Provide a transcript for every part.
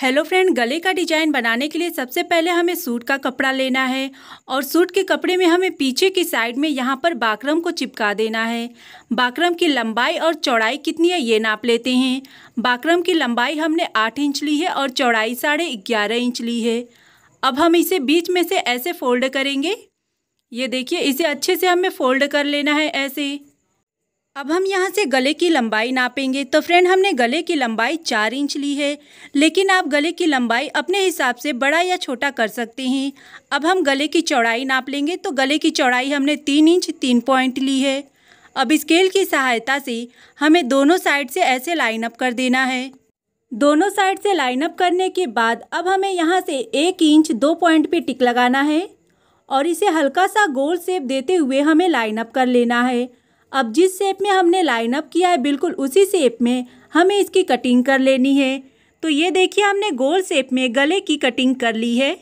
hello friend गले का design बनाने के लिए सबसे पहले हमें सूट का कपड़ा लेना है और सूट के कपड़े में हमें पीछे की साइड में यहाँ पर बाकरम को चिपका देना है बाकरम की लंबाई और चौड़ाई कितनी है ये नाप लेते हैं बाकरम की लंबाई हमने आठ इंच ली है और चौड़ाई साढ़े ग्यारह इंच ली है अब हम इसे बीच में से ऐसे फोल्ड करेंगे ये देखिए इसे अच्छे से हमें फोल्ड कर लेना है ऐसे अब हम यहाँ से गले की लंबाई नापेंगे तो फ्रेंड हमने गले की लंबाई चार इंच ली है लेकिन आप गले की लंबाई अपने हिसाब से बड़ा या छोटा कर सकते हैं अब हम गले की चौड़ाई नाप लेंगे तो गले की चौड़ाई हमने तीन इंच तीन पॉइंट ली है अब स्केल की सहायता से हमें दोनों साइड से ऐसे लाइन अप कर देना है दोनों साइड से लाइन अप करने के बाद अब हमें यहाँ से एक इंच दो पॉइंट पर टिक लगाना है और इसे हल्का सा गोल सेप देते हुए हमें लाइन अप कर लेना है अब जिस शेप में हमने लाइन अप किया है बिल्कुल उसी शेप में हमें इसकी कटिंग कर लेनी है तो ये देखिए हमने गोल शेप में गले की कटिंग कर ली है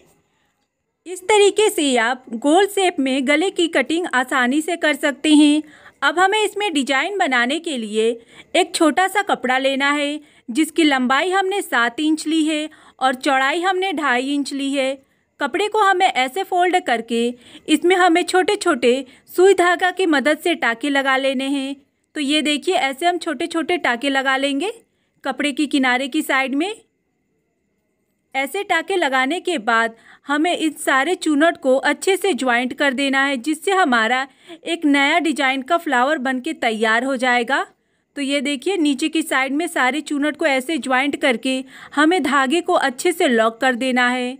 इस तरीके से आप गोल शेप में गले की कटिंग आसानी से कर सकते हैं अब हमें इसमें डिजाइन बनाने के लिए एक छोटा सा कपड़ा लेना है जिसकी लंबाई हमने सात इंच ली है और चौड़ाई हमने ढाई इंच ली है कपड़े को हमें ऐसे फोल्ड करके इसमें हमें छोटे छोटे सुई धागा की मदद से टाके लगा लेने हैं तो ये देखिए ऐसे हम छोटे छोटे टाके लगा लेंगे कपड़े की किनारे की साइड में ऐसे टाके लगाने के बाद हमें इस सारे चूनट को अच्छे से ज्वाइंट कर देना है जिससे हमारा एक नया डिजाइन का फ्लावर बनके तैयार हो जाएगा तो ये देखिए नीचे की साइड में सारे चूनट को ऐसे ज्वाइंट करके हमें धागे को अच्छे से लॉक कर देना है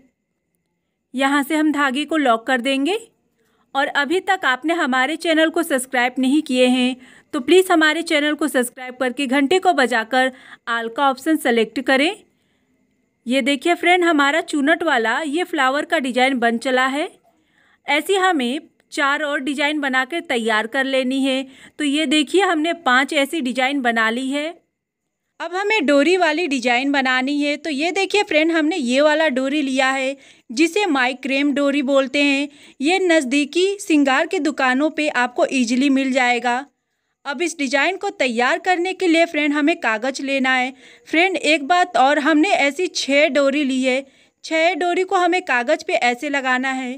यहाँ से हम धागे को लॉक कर देंगे और अभी तक आपने हमारे चैनल को सब्सक्राइब नहीं किए हैं तो प्लीज़ हमारे चैनल को सब्सक्राइब करके घंटे को बजाकर आल का ऑप्शन सेलेक्ट करें ये देखिए फ्रेंड हमारा चूनट वाला ये फ्लावर का डिज़ाइन बन चला है ऐसी हमें चार और डिज़ाइन बनाकर तैयार कर लेनी है तो ये देखिए हमने पांच ऐसी डिज़ाइन बना ली है अब हमें डोरी वाली डिजाइन बनानी है तो ये देखिए फ्रेंड हमने ये वाला डोरी लिया है जिसे माइक्रेम डोरी बोलते हैं ये नज़दीकी सिंगार के दुकानों पे आपको इजीली मिल जाएगा अब इस डिज़ाइन को तैयार करने के लिए फ्रेंड हमें कागज़ लेना है फ्रेंड एक बात और हमने ऐसी छः डोरी ली है छः डोरी को हमें कागज़ पे ऐसे लगाना है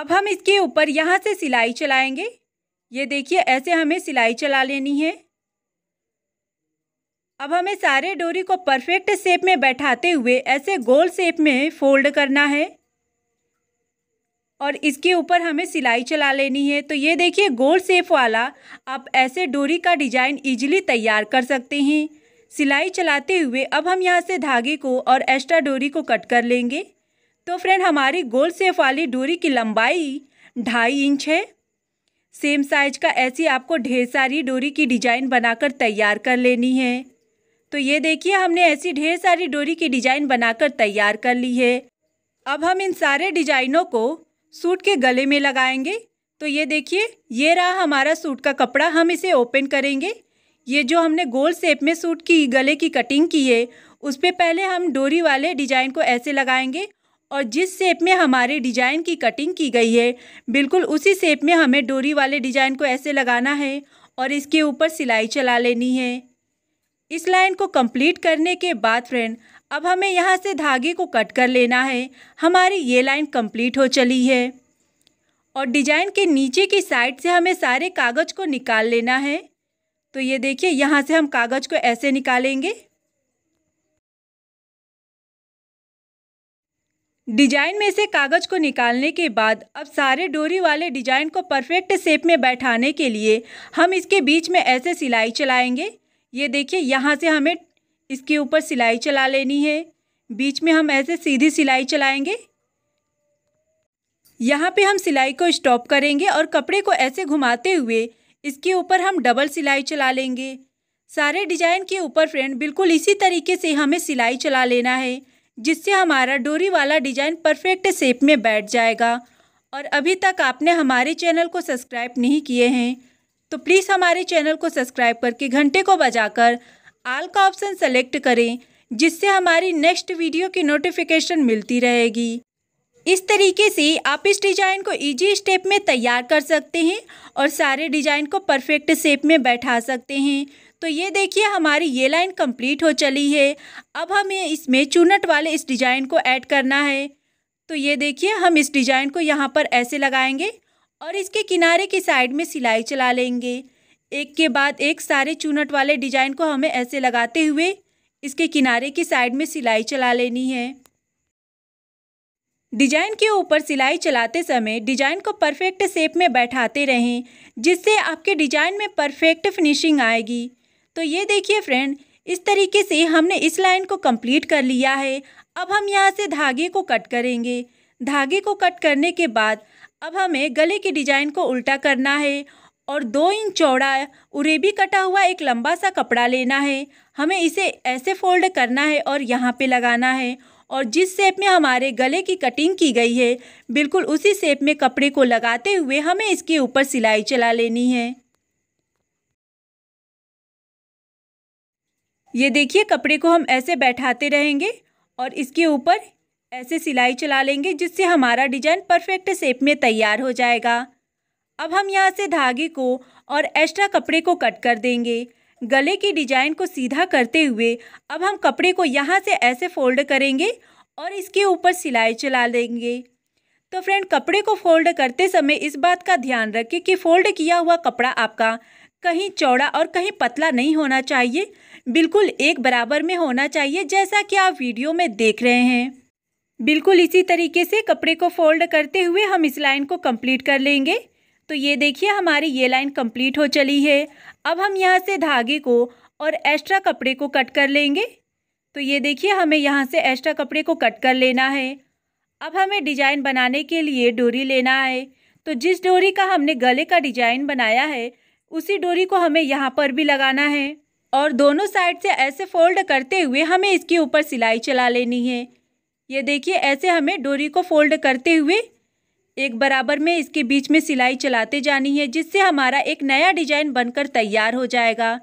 अब हम इसके ऊपर यहाँ से सिलाई चलाएंगे ये देखिए ऐसे हमें सिलाई चला लेनी है अब हमें सारे डोरी को परफेक्ट शेप में बैठाते हुए ऐसे गोल शेप में फोल्ड करना है और इसके ऊपर हमें सिलाई चला लेनी है तो ये देखिए गोल शेप वाला आप ऐसे डोरी का डिजाइन इजीली तैयार कर सकते हैं सिलाई चलाते हुए अब हम यहाँ से धागे को और एक्स्ट्रा डोरी को कट कर लेंगे तो फ्रेंड हमारी गोल शेप वाली डोरी की लंबाई ढाई इंच है सेम साइज का ऐसी आपको ढेर सारी डोरी की डिजाइन बनाकर तैयार कर लेनी है तो ये देखिए हमने ऐसी ढेर सारी डोरी की डिज़ाइन बनाकर तैयार कर ली है अब हम इन सारे डिजाइनों को सूट के गले में लगाएंगे तो ये देखिए ये रहा हमारा सूट का कपड़ा हम इसे ओपन करेंगे ये जो हमने गोल शेप में सूट की गले की कटिंग की है उस पर पहले हम डोरी वाले डिजाइन को ऐसे लगाएंगे और जिस शेप में हमारे डिजाइन की कटिंग की गई है बिल्कुल उसी शेप में हमें डोरी वाले डिजाइन को ऐसे लगाना है और इसके ऊपर सिलाई चला लेनी है इस लाइन को कंप्लीट करने के बाद फ्रेंड अब हमें यहाँ से धागे को कट कर लेना है हमारी ये लाइन कंप्लीट हो चली है और डिजाइन के नीचे की साइड से हमें सारे कागज़ को निकाल लेना है तो ये देखिए यहाँ से हम कागज़ को ऐसे निकालेंगे डिजाइन में से कागज़ को निकालने के बाद अब सारे डोरी वाले डिजाइन को परफेक्ट शेप में बैठाने के लिए हम इसके बीच में ऐसे सिलाई चलाएंगे ये देखिए यहाँ से हमें इसके ऊपर सिलाई चला लेनी है बीच में हम ऐसे सीधी सिलाई चलाएंगे यहाँ पे हम सिलाई को स्टॉप करेंगे और कपड़े को ऐसे घुमाते हुए इसके ऊपर हम डबल सिलाई चला लेंगे सारे डिजाइन के ऊपर फ्रेंड बिल्कुल इसी तरीके से हमें सिलाई चला लेना है जिससे हमारा डोरी वाला डिजाइन परफेक्ट शेप में बैठ जाएगा और अभी तक आपने हमारे चैनल को सब्सक्राइब नहीं किए हैं तो प्लीज़ हमारे चैनल को सब्सक्राइब करके घंटे को बजाकर आल का ऑप्शन सेलेक्ट करें जिससे हमारी नेक्स्ट वीडियो की नोटिफिकेशन मिलती रहेगी इस तरीके से आप इस डिज़ाइन को इजी स्टेप में तैयार कर सकते हैं और सारे डिज़ाइन को परफेक्ट शेप में बैठा सकते हैं तो ये देखिए हमारी ये लाइन कंप्लीट हो चली है अब हमें इसमें चूनट वाले इस डिज़ाइन को ऐड करना है तो ये देखिए हम इस डिज़ाइन को यहाँ पर ऐसे लगाएंगे और इसके किनारे की साइड में सिलाई चला लेंगे एक के बाद एक सारे चूनट वाले डिजाइन को हमें ऐसे लगाते हुए इसके किनारे की साइड में सिलाई चला लेनी है डिजाइन के ऊपर सिलाई चलाते समय डिजाइन को परफेक्ट शेप में बैठाते रहें जिससे आपके डिजाइन में परफेक्ट फिनिशिंग आएगी तो ये देखिए फ्रेंड इस तरीके से हमने इस लाइन को कंप्लीट कर लिया है अब हम यहाँ से धागे को कट करेंगे धागे को कट करने के बाद अब हमें गले की डिजाइन को उल्टा करना है और दो इंच चौड़ा उरेबी कटा हुआ एक लंबा सा कपड़ा लेना है हमें इसे ऐसे फोल्ड करना है और यहाँ पे लगाना है और जिस शेप में हमारे गले की कटिंग की गई है बिल्कुल उसी शेप में कपड़े को लगाते हुए हमें इसके ऊपर सिलाई चला लेनी है ये देखिए कपड़े को हम ऐसे बैठाते रहेंगे और इसके ऊपर ऐसे सिलाई चला लेंगे जिससे हमारा डिजाइन परफेक्ट शेप में तैयार हो जाएगा अब हम यहाँ से धागे को और एक्स्ट्रा कपड़े को कट कर देंगे गले की डिजाइन को सीधा करते हुए अब हम कपड़े को यहाँ से ऐसे फोल्ड करेंगे और इसके ऊपर सिलाई चला देंगे तो फ्रेंड कपड़े को फोल्ड करते समय इस बात का ध्यान रखें कि फोल्ड किया हुआ कपड़ा आपका कहीं चौड़ा और कहीं पतला नहीं होना चाहिए बिल्कुल एक बराबर में होना चाहिए जैसा कि आप वीडियो में देख रहे हैं बिल्कुल इसी तरीके से कपड़े को फोल्ड करते हुए हम इस लाइन को कंप्लीट कर लेंगे तो ये देखिए हमारी ये लाइन कंप्लीट हो चली है अब हम यहाँ से धागे को और एक्स्ट्रा कपड़े को कट कर लेंगे तो ये देखिए हमें यहाँ से एक्स्ट्रा कपड़े को कट कर लेना है अब हमें डिजाइन बनाने के लिए डोरी लेना है तो जिस डोरी का हमने गले का डिजाइन बनाया है उसी डोरी को हमें यहाँ पर भी लगाना है और दोनों साइड से ऐसे फोल्ड करते हुए हमें इसके ऊपर सिलाई चला लेनी है ये देखिए ऐसे हमें डोरी को फोल्ड करते हुए एक बराबर में इसके बीच में सिलाई चलाते जानी है जिससे हमारा एक नया डिजाइन बनकर तैयार हो जाएगा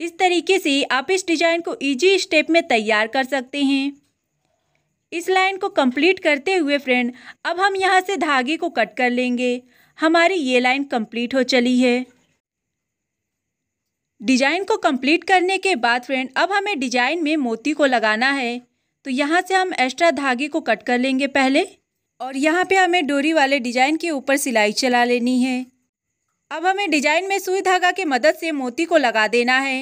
इस तरीके से आप इस डिजाइन को इजी स्टेप में तैयार कर सकते हैं इस लाइन को कंप्लीट करते हुए फ्रेंड अब हम यहाँ से धागे को कट कर लेंगे हमारी ये लाइन कंप्लीट हो चली है डिजाइन को कंप्लीट करने के बाद फ्रेंड अब हमें डिजाइन में मोती को लगाना है तो यहाँ से हम एक्स्ट्रा धागे को कट कर लेंगे पहले और यहाँ पे हमें डोरी वाले डिजाइन के ऊपर सिलाई चला लेनी है अब हमें डिजाइन में सुई धागा की मदद से मोती को लगा देना है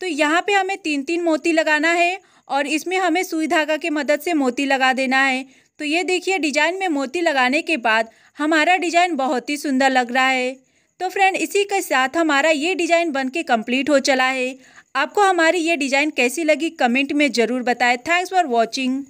तो यहाँ पे हमें तीन तीन मोती लगाना है और इसमें हमें सुई धागा की मदद से मोती लगा देना है तो ये देखिए डिजाइन में मोती लगाने के बाद हमारा डिजाइन बहुत ही सुंदर लग रहा है तो फ्रेंड इसी के साथ हमारा ये डिजाइन बन के हो चला है आपको हमारी ये डिज़ाइन कैसी लगी कमेंट में ज़रूर बताएं थैंक्स फॉर वॉचिंग